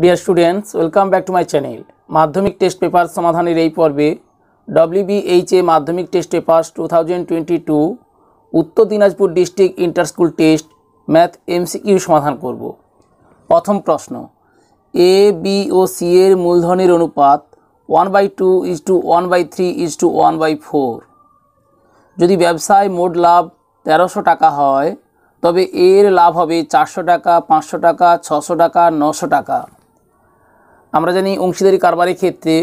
deer students welcome back to my channel মাধ্যমিক test paper সমাধানের এই পর্বে ডব্লিউবিএইচএ মাধ্যমিক test paper two thousand twenty two Uttar Dinajpur district inter school test math MCQ সমাধান করব প্রথম প্রশ্ন এ বি ও সি এর মূলধনের অনুপাত one by two is to one by three is to one by four যদি ব্যবসায় মোট লাভ তেরোশো টাকা হয় তবে এর লাভ হবে চারশো টাকা পাঁচশো টাকা ছশো টাকা নশো টাকা আমরা জানি অংশীদারি কারবারের ক্ষেত্রে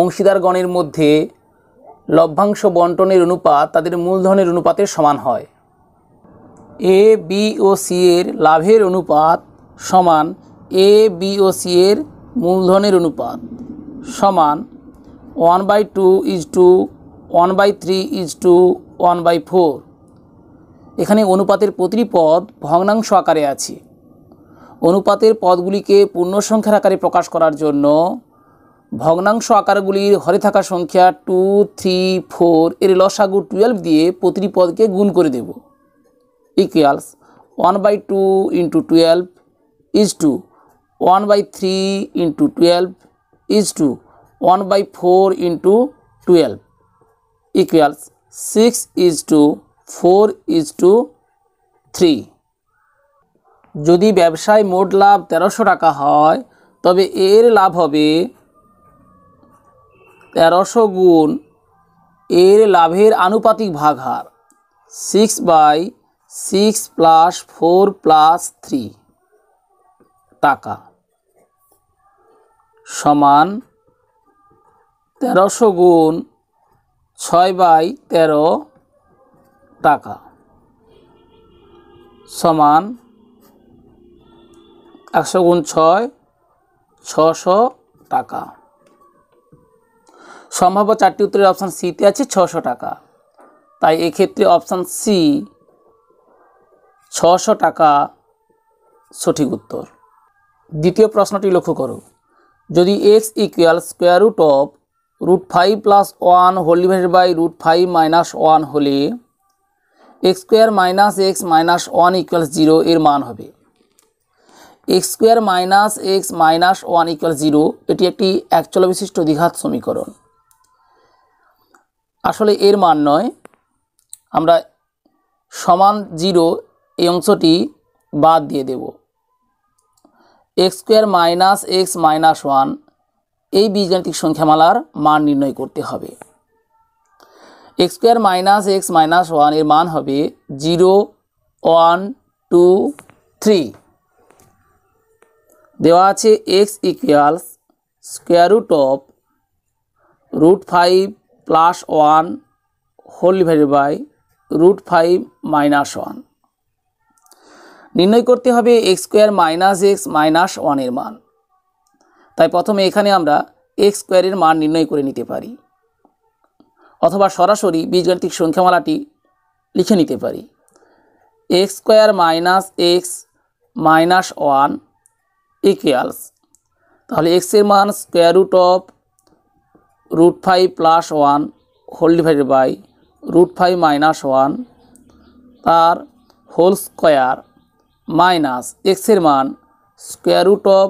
অংশীদারগণের মধ্যে লভ্যাংশ বন্টনের অনুপাত তাদের মূলধনের অনুপাতের সমান হয় এ বি ও সি এর লাভের অনুপাত সমান এ বি ও সি এর মূলধনের অনুপাত সমান one by two is to one by three is to one by four এখানে অনুপাতের প্রতিটি পদ ভগ্নাংশ আকারে আছে অনুপাতের পদগুলিকে পূর্ণসংখ্যার আকারে প্রকাশ করার জন্য ভগ্নাংশ আকারগুলির হরে থাকা সংখ্যা টু থ্রি ফোর এর লসাগু টুয়েলভ দিয়ে প্রতিটি পদকে গুণ করে দেব equals one by two into twelve is to one by three into twelve is to one by four into twelve equals six is to four is to three যদি ব্যবসায় মোট লাভ তেরোশো টাকা হয় তবে এর লাভ হবে তেরোশো গুণ এর লাভের আনুপাতিক ভাগ হার six by six plus four plus three টাকা সমান তেরোশো গুণ ছয় বাই তেরো টাকা সমান একশো গুণ ছয় ছশো টাকা সম্ভাব্য চারটি উত্তরের অপশান সিতে আছে ছশো টাকা তাই এক্ষেত্রে অপশান সি ছশো টাকা সঠিক উত্তর দ্বিতীয় প্রশ্নটি লক্ষ্য করো যদি X equal square root of root five plus one whole divided by root five minus one হলে X square minus X minus one equals zero এর মান হবে X square minus X minus one equal zero এটি একটি একচল বিশিষ্ট দ্বিঘাত সমীকরণ আসলে এর মান নয় আমরা সমান জিরো এই অংশটি বাদ দিয়ে দেব X square minus X minus one এই বীজগাণিতিক সংখ্যামালার মান নির্ণয় করতে হবে X square minus X minus one এর মান হবে জিরো ওয়ান টু থ্রি দেওয়া আছে X equals square root of root five plus one whole divided by root five minus one নির্ণয় করতে হবে X square minus X minus ওয়ানের মান তাই প্রথমে এখানে আমরা এক্স স্কোয়ারের মান নির্ণয় করে নিতে পারি অথবা সরাসরি বীজগাণিতিক সংখ্যামালাটি লিখে নিতে পারি X square minus X minus one equals তাহলে এক্সের মান square root of root five plus one whole divided by root five minus one তার হোল স্কোয়ার মাইনাস এক্সের মান square root of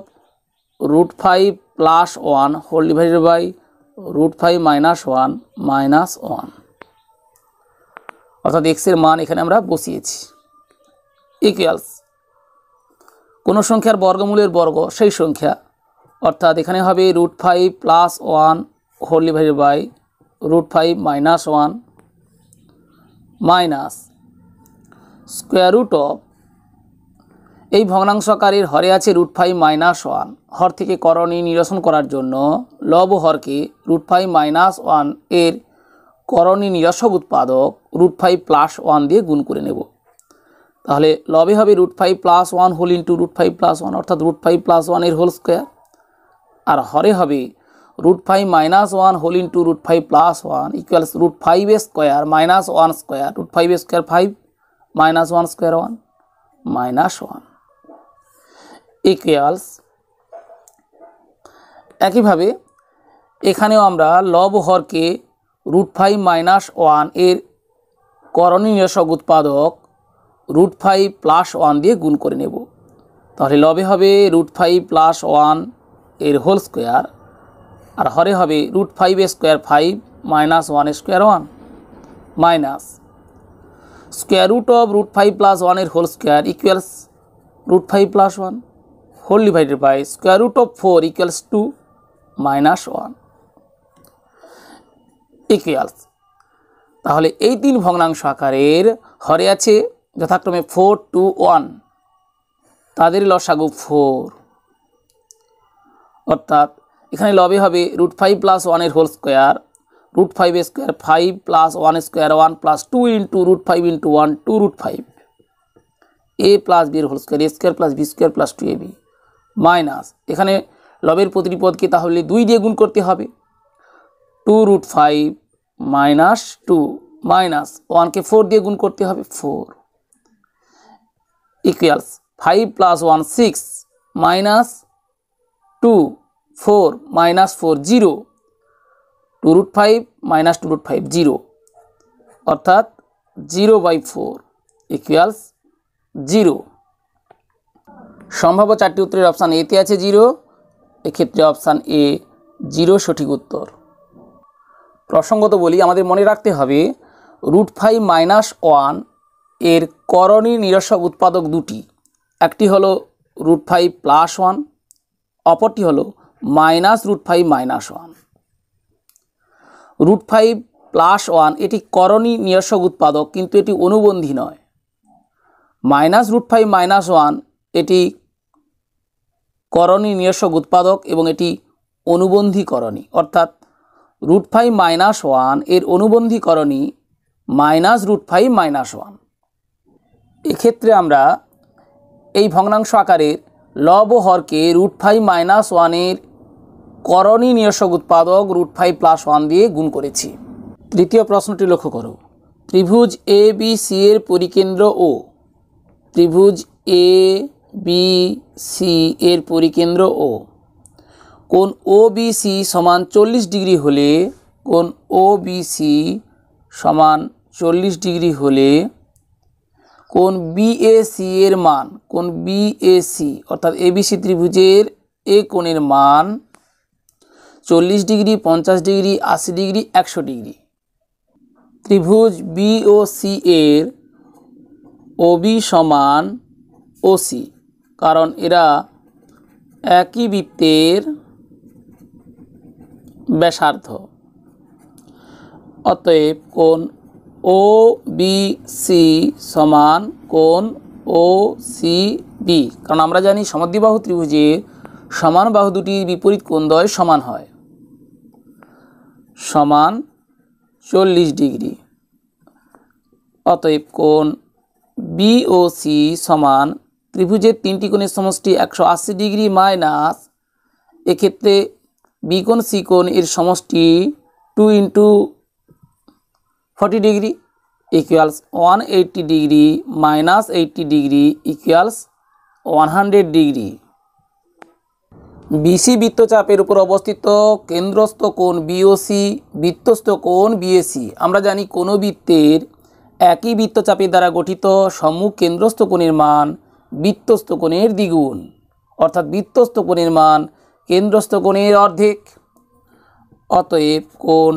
root five plus one whole divided by root five minus one minus one অর্থাৎ এক্সের মান এখানে আমরা বসিয়েছি equals কোনো সংখ্যার বর্গমূলের বর্গ সেই সংখ্যা অর্থাৎ এখানে হবে root five plus one whole divided by root five minus one minus square root of এই ভগ্নাংশকারীর হরে আছে রুট ফাইভ মাইনাস ওয়ান হর থেকে করণী নিরসন করার জন্য লব হরকে রুট ফাইভ মাইনাস ওয়ান এর করণী নিরসক উৎপাদক রুট ফাইভ প্লাস ওয়ান দিয়ে গুণ করে নেব তাহলে লবে হবে root five plus one whole into root five plus one অর্থাৎ রুট ফাইভ প্লাস ওয়ানের হোল স্কোয়ার আর হরে হবে root five minus one whole into root five plus one equals root five square minus one square root five square five minus one square one minus one equals একইভাবে এখানেও আমরা লব হরকে root five minus one এর করণীয় সব উৎপাদক root five plus one দিয়ে গুণ করে নেব তাহলে লবে হবে রুট ফাইভ প্লাস ওয়ান এর হোল স্কোয়ার আর হরে হবে root five square five minus one square one minus square root of root five plus ওয়ানের whole square equals root five plus one whole divided by square root of four equals two minus one equals তাহলে এই তিন ভগ্নাংশ আকারের হরে আছে যথাক্রমে four two one তাদের লসাগু ফোর অর্থাৎ এখানে লবে হবে রুট ফাইভ প্লাস ওয়ানের whole square root five square five plus one square one plus two into root five into one two root five a plus বির whole square a square plus b square plus two a b minus এখানে লবের প্রতিটি পদকে তাহলে দুই দিয়ে গুণ করতে হবে two root five minus two minus ওয়ানকে ফোর দিয়ে গুণ করতে হবে four equals five plus one six minus two four minus four zero two root five minus two root five zero অর্থাৎ zero by four equals zero সম্ভাব্য চারটি উত্তরের option এতে আছে জিরো এক্ষেত্রে অপশান এ জিরো সঠিক উত্তর প্রসঙ্গত বলি আমাদের মনে রাখতে হবে রুট ফাইভ মাইনাস ওয়ান এর করণী নিরসব উৎপাদক দুটি একটি হলো রুট ফাইভ প্লাস ওয়ান অপরটি হলো minus root five minus one root five plus one এটি করণী নিরসব উৎপাদক কিন্তু এটি অনুবন্ধী নয় minus root five minus one এটি করণী নিরসব উৎপাদক এবং এটি অনুবন্ধী করণী অর্থাৎ রুট ফাইভ মাইনাস ওয়ান এর অনুবন্ধী করণী minus root five minus one এক্ষেত্রে আমরা এই ভগ্নাংশ আকারের লব ও হরকে রুট ফাইভ মাইনাস ওয়ানের করণী নিয়সক উৎপাদক রুট ফাইভ প্লাস ওয়ান দিয়ে গুণ করেছি তৃতীয় প্রশ্নটি লক্ষ্য করো ত্রিভুজ এ বি সি এর পরিকেন্দ্র ও ত্রিভুজ এ বি সি এর পরিকেন্দ্র ও কোন ও বি সি সমান চল্লিশ ডিগ্রি হলে কোন ও বি সি সমান চল্লিশ ডিগ্রি হলে কোন বিএসি এর মান কোন বিএসি অর্থাৎ এবিসি ত্রিভুজের এ কোণের মান চল্লিশ ডিগ্রি পঞ্চাশ ডিগ্রি আশি ডিগ্রি একশো ডিগ্রি ত্রিভুজ বিওসি এর ওবি সমান ওসি কারণ এরা একই বৃত্তের ব্যাসার্ধ অতএব কোন ও বি সি সমান কোন ও সি বি কারণ আমরা জানি সমাদ্বিবাহু ত্রিভুজে সমান বাহু দুটির বিপরীত কোণদ্বয় সমান হয় সমান চল্লিশ ডিগ্রি অতএব কোন বি ও সি সমান ত্রিভুজের তিনটি কোণের সমষ্টি একশো আশি ডিগ্রি মাইনাস এক্ষেত্রে বি কোণ সি কোণ এর সমষ্টি two into forty degree equals one eighty degree minus eighty degree equals one hundred degree BC বৃত্তচাপের উপর অবস্থিত কেন্দ্রস্থ কোণ বিওসি বৃত্তস্থ কোণ বিএসি আমরা জানি কোনো বৃত্তের একই বৃত্তচাপের দ্বারা গঠিত সম্মুখ কেন্দ্রস্থ কোণের মান বৃত্তস্থ কোণের দ্বিগুণ অর্থাৎ বৃত্তস্থ কোণের মান কেন্দ্রস্থ কোণের অর্ধেক অতএব কোণ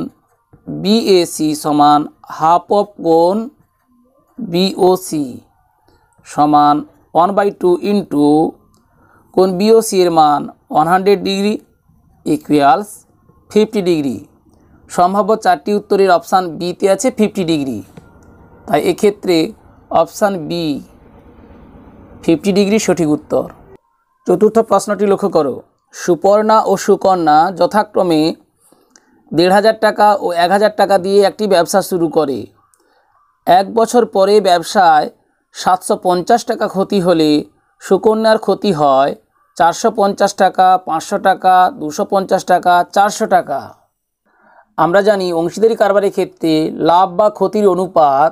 বিএসি সমান হাফ অফ কোণ বিওসি সমান ওয়ান বাই টু ইন্টু কোন বিওসি এর মান one hundred degree equals fifty degree সম্ভাব্য চারটি উত্তরের অপশান বিতে আছে ফিফটি ডিগ্রি তাই এক্ষেত্রে অপশান বি ফিফটি ডিগ্রি সঠিক উত্তর চতুর্থ প্রশ্নটি লক্ষ্য করো সুপর্ণা ও সুকন্যা যথাক্রমে দেড় হাজার টাকা ও এক হাজার টাকা দিয়ে একটি ব্যবসা শুরু করে এক বছর পরে ব্যবসায় সাতশো পঞ্চাশ টাকা ক্ষতি হলে সুকন্যার ক্ষতি হয় চারশো পঞ্চাশ টাকা পাঁচশো টাকা দুশো পঞ্চাশ টাকা চারশো টাকা আমরা জানি অংশীদারি কারবারের ক্ষেত্রে লাভ বা ক্ষতির অনুপাত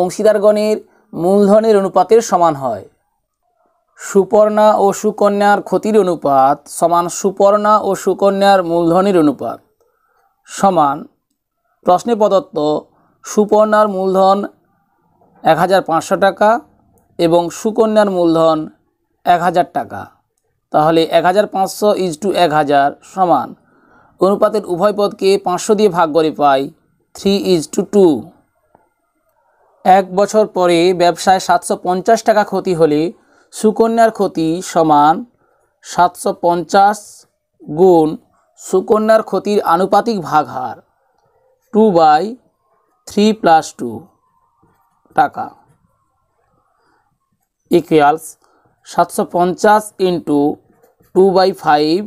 অংশীদারগণের মূলধনের অনুপাতের সমান হয় সুপর্ণা ও সুকন্যার ক্ষতির অনুপাত সমান সুপর্ণা ও সুকন্যার মূলধনের অনুপাত সমান প্রশ্নে প্রদত্ত সুপর্ণার মূলধন এক টাকা এবং সুকন্যার মূলধন এক টাকা তাহলে এক হাজার পাঁচশো ইজ টু এক হাজার সমান অনুপাতের উভয় পদকে পাঁচশো দিয়ে ভাগ করে পাই থ্রি ইজ টু টু এক বছর পরে ব্যবসায় সাতশো পঞ্চাশ টাকা ক্ষতি হলে সুকন্যার ক্ষতি সমান সাতশো পঞ্চাশ গুণ সুকন্যার ক্ষতির আনুপাতিক হার two by three plus two টাকা ইকুয়ালস সাতশো পঞ্চাশ ইন্টু টু বাই ফাইভ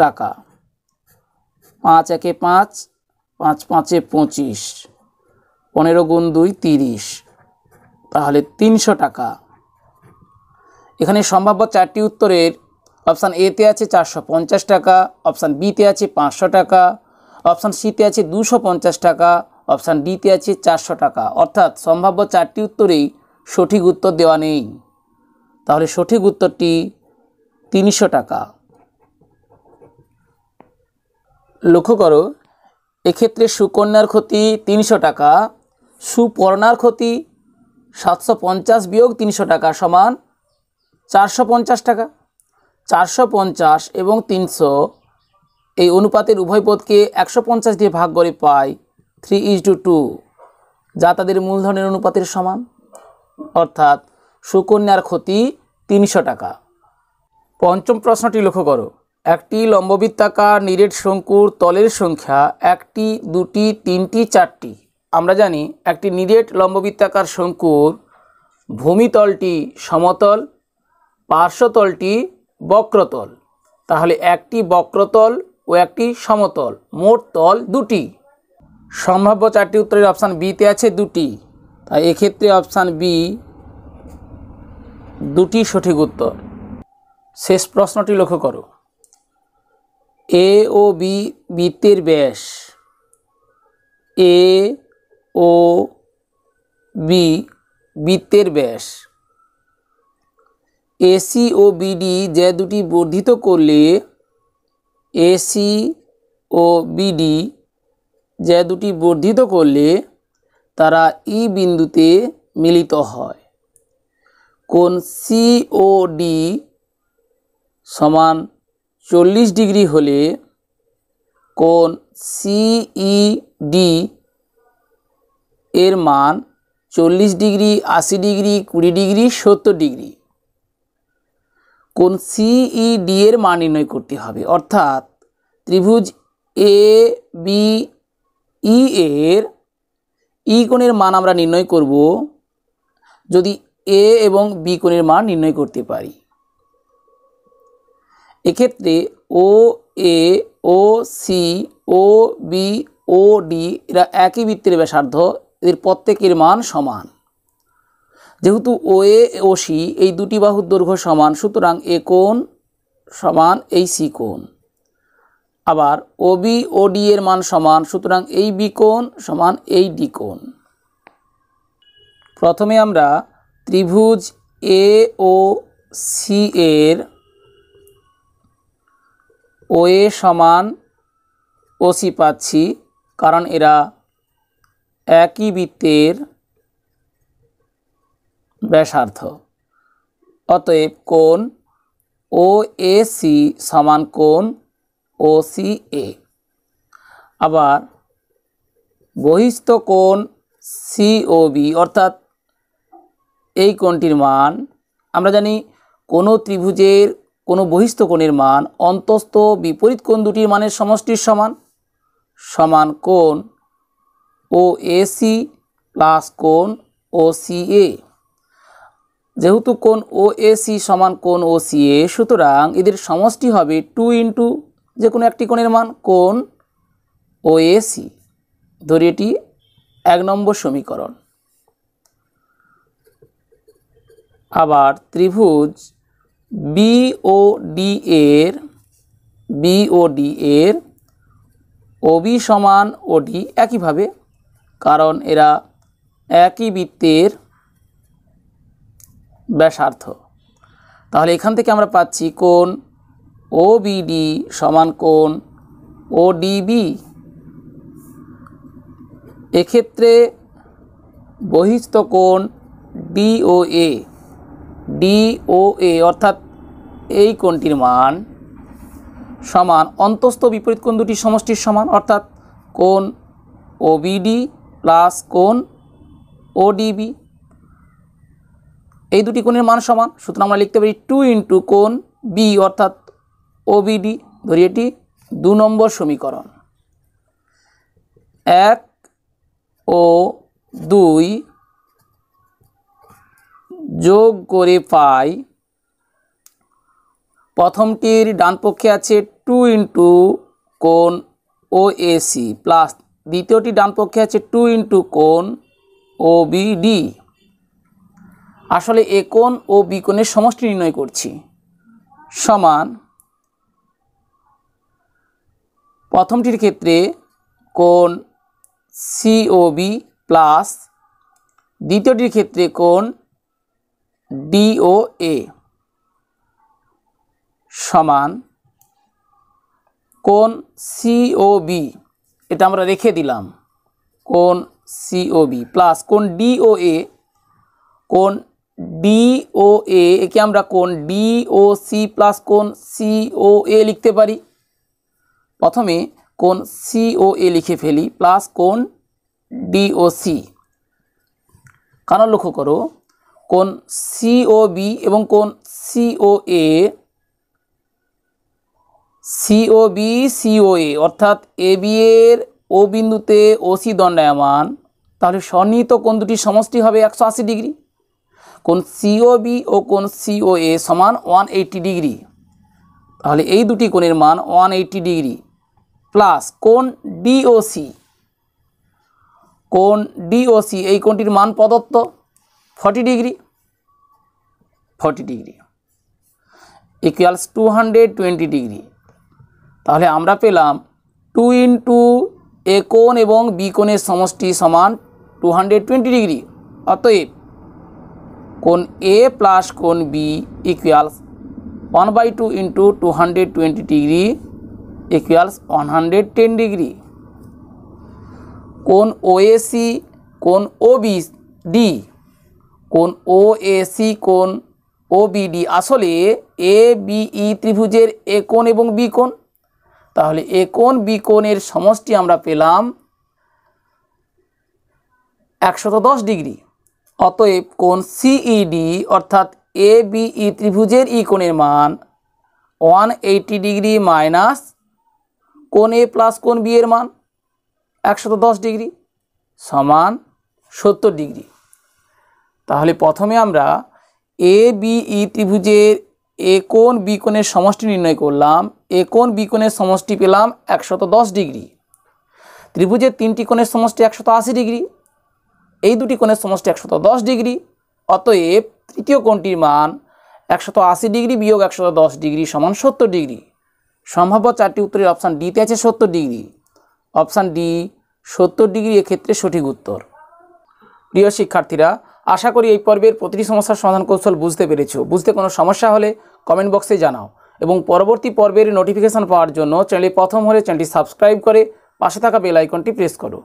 টাকা পাঁচ একে পাঁচ পাঁচ পাঁচে পঁচিশ পনেরো গুণ দুই তিরিশ তাহলে তিনশো টাকা এখানে সম্ভাব্য চারটি উত্তরের অপশান এতে আছে চারশো পঞ্চাশ টাকা অপশান বিতে আছে পাঁচশো টাকা অপশান সিতে আছে দুশো পঞ্চাশ টাকা অপশান ডিতে আছে চারশো টাকা অর্থাৎ সম্ভাব্য চারটি উত্তরেই সঠিক উত্তর দেওয়া নেই তাহলে সঠিক উত্তরটি তিনশো টাকা লক্ষ্য করো এক্ষেত্রে সুকন্যার ক্ষতি তিনশো টাকা সুপর্ণার ক্ষতি সাতশো পঞ্চাশ বিয়োগ তিনশো টাকা সমান চারশো পঞ্চাশ টাকা চারশো পঞ্চাশ এবং তিনশো এই অনুপাতের উভয় পদকে একশো পঞ্চাশ দিয়ে ভাগ করে পাই থ্রি ইজ টু টু যা তাদের মূলধনের অনুপাতের সমান অর্থাৎ সুকন্যার ক্ষতি তিনশো টাকা পঞ্চম প্রশ্নটি লক্ষ্য করো একটি লম্ববৃত্তাকার নিরেট শঙ্কুর তলের সংখ্যা একটি দুটি তিনটি চারটি আমরা জানি একটি নিরেট লম্ববৃত্তাকার শঙ্কুর ভূমিতলটি সমতল পার্শ্বতলটি বক্রতল তাহলে একটি বক্রতল ও একটি সমতল মোট তল দুটি সম্ভাব্য চারটি উত্তরের অপশান বিতে আছে দুটি তাই এক্ষেত্রে অপশান বি দুটি সঠিক উত্তর শেষ প্রশ্নটি লক্ষ্য করো এ ও বি বৃত্তের ব্যাস এ ও বি বৃত্তের ব্যাস এসি ও বিডি যে দুটি বর্ধিত করলে এসি ও বিডি যে দুটি বর্ধিত করলে তারা ই বিন্দুতে মিলিত হয় কোন সি ও ডি সমান চল্লিশ ডিগ্রি হলে কোন ডি e এর মান চল্লিশ ডিগ্রি আশি ডিগ্রি কুড়ি ডিগ্রি সত্তর ডিগ্রি কোন সিইডি e এর মান নির্ণয় করতে হবে অর্থাৎ ত্রিভুজ এ বি ই এর ই e কোণের মান আমরা নির্ণয় করব যদি এ এবং বি কোণের মান নির্ণয় করতে পারি এক্ষেত্রে O A O C O B O D এরা একই বৃত্তের ব্যাসার্ধ এদের প্রত্যেকের মান সমান যেহেতু ও এ ও সি এই দুটি বাহুর দৈর্ঘ্য সমান সুতরাং এ কোণ সমান এই সি কোণ আবার ও বি ও ডি এর মান সমান সুতরাং এই বি কোণ সমান এই ডি কোণ প্রথমে আমরা ত্রিভুজ এ ও সি এর ও এ সমান ও সি পাচ্ছি কারণ এরা একই বৃত্তের ব্যাসার্ধ অতএব কোন ও এ সি সমান কোন ও সি এ আবার বহিস্থ কোণ বি অর্থাৎ এই কোণটির মান আমরা জানি কোনো ত্রিভুজের কোনো বহিস্থ কোণের মান অন্তস্থ বিপরীত কোণ দুটির মানের সমষ্টির সমান সমান কোণ ও এ সি প্লাস কোণ ও সি এ যেহেতু কোন ও এসি সমান কোন ও সি এ সুতরাং এদের সমষ্টি হবে টু ইন্টু যে কোনো একটি কোণের মান কোন ও এসি ধরি এটি এক নম্বর সমীকরণ আবার ত্রিভুজ ডি এর ডি এর ওবি সমান ওডি একইভাবে কারণ এরা একই বৃত্তের ব্যাসার্ধ তাহলে এখান থেকে আমরা পাচ্ছি কোন ও বিডি সমান কোন ও ডিবি এক্ষেত্রে বহিস্থ কোণ ডিওএ ডিওএ অর্থাৎ এই কোনটির মান সমান অন্তস্থ বিপরীত কোন দুটি সমষ্টির সমান অর্থাৎ কোন কোণ ওবিডি প্লাস কোন ওডিবি এই দুটি কোণের মান সমান সুতরাং আমরা লিখতে পারি টু ইন্টু কোণ বি অর্থাৎ ওবিডি ধরি এটি দু নম্বর সমীকরণ এক ও দুই যোগ করে পাই প্রথমটির ডান পক্ষে আছে টু ইন্টু কোণ ও সি প্লাস দ্বিতীয়টি ডান পক্ষে আছে টু ইন্টু কোণ ও বিডি আসলে এ কোণ ও বি কোণের সমষ্টি নির্ণয় করছি সমান প্রথমটির ক্ষেত্রে কোণ সিওবি প্লাস দ্বিতীয়টির ক্ষেত্রে কোণ ডিও এ সমান কোণ সিওবি এটা আমরা রেখে দিলাম কোণ সিওবি প্লাস কোণ ডিও এ কোণ ডিওএ একে আমরা কোন ডিও সি প্লাস কোন সিওএ লিখতে পারি প্রথমে কোন সিওএ লিখে ফেলি প্লাস কোন সি কারণ লক্ষ্য করো কোন বি এবং কোন সিওএ সিওবি সিওএ অর্থাৎ এবি এর ও বিন্দুতে ও সি দণ্ডায়মান তাহলে সন্নিহিত কোন দুটি সমষ্টি হবে একশো আশি ডিগ্রি কোন সিওবি ও কোন সিওএ সমান ওয়ান এইটি ডিগ্রি তাহলে এই দুটি কোণের মান ওয়ান এইটি ডিগ্রি প্লাস কোন ডিওসি কোন ডিওসি এই কোণটির মান প্রদত্ত forty degree forty degree equals two hundred twenty degree তাহলে আমরা পেলাম টু ইন টু এ কোণ এবং বি কোণের সমষ্টি সমান টু হান্ড্রেড টোয়েন্টি ডিগ্রি অতএব কোন এ প্লাস কোন B equals one by two into two hundred twenty degree equals one hundred ten degree কোন ও এসি কোন ও বি ডি কোন ও এসি কোন ও বিডি আসলে এ বিই e ত্রিভুজের এ কোন এবং বি কোন তাহলে এ কোন বি কোনের সমষ্টি আমরা পেলাম একশত দশ ডিগ্রি অতএব কোণ সিইডি e অর্থাৎ এ বিই e ত্রিভুজের ই e কোণের মান ওয়ান এইটি ডিগ্রি মাইনাস কোন এ প্লাস কোন বি এর মান একশত দশ ডিগ্রি সমান সত্তর ডিগ্রি তাহলে প্রথমে আমরা এ বিই ত্রিভুজের এ কোণ বি সমষ্টি নির্ণয় করলাম এ কোণ বি সমষ্টি পেলাম একশত দশ ডিগ্রি ত্রিভুজের তিনটি কোণের সমষ্টি একশত আশি ডিগ্রি এই দুটি কোণের সমষ্টি একশত দশ ডিগ্রি অতএব তৃতীয় কোণটির মান একশত আশি ডিগ্রি বিয়োগ একশত দশ ডিগ্রি সমান সত্তর ডিগ্রি সম্ভাব্য চারটি উত্তরের অপশান ডিতে আছে সত্তর ডিগ্রি অপশান ডি সত্তর ডিগ্রি ক্ষেত্রে সঠিক উত্তর প্রিয় শিক্ষার্থীরা আশা করি এই পর্বের প্রতিটি সমস্যার সমাধান কৌশল বুঝতে পেরেছ বুঝতে কোনো সমস্যা হলে কমেন্ট বক্সে জানাও এবং পরবর্তী পর্বের নোটিফিকেশান পাওয়ার জন্য চ্যানেলে প্রথম হলে চ্যানেলটি সাবস্ক্রাইব করে পাশে থাকা বেল আইকনটি প্রেস করো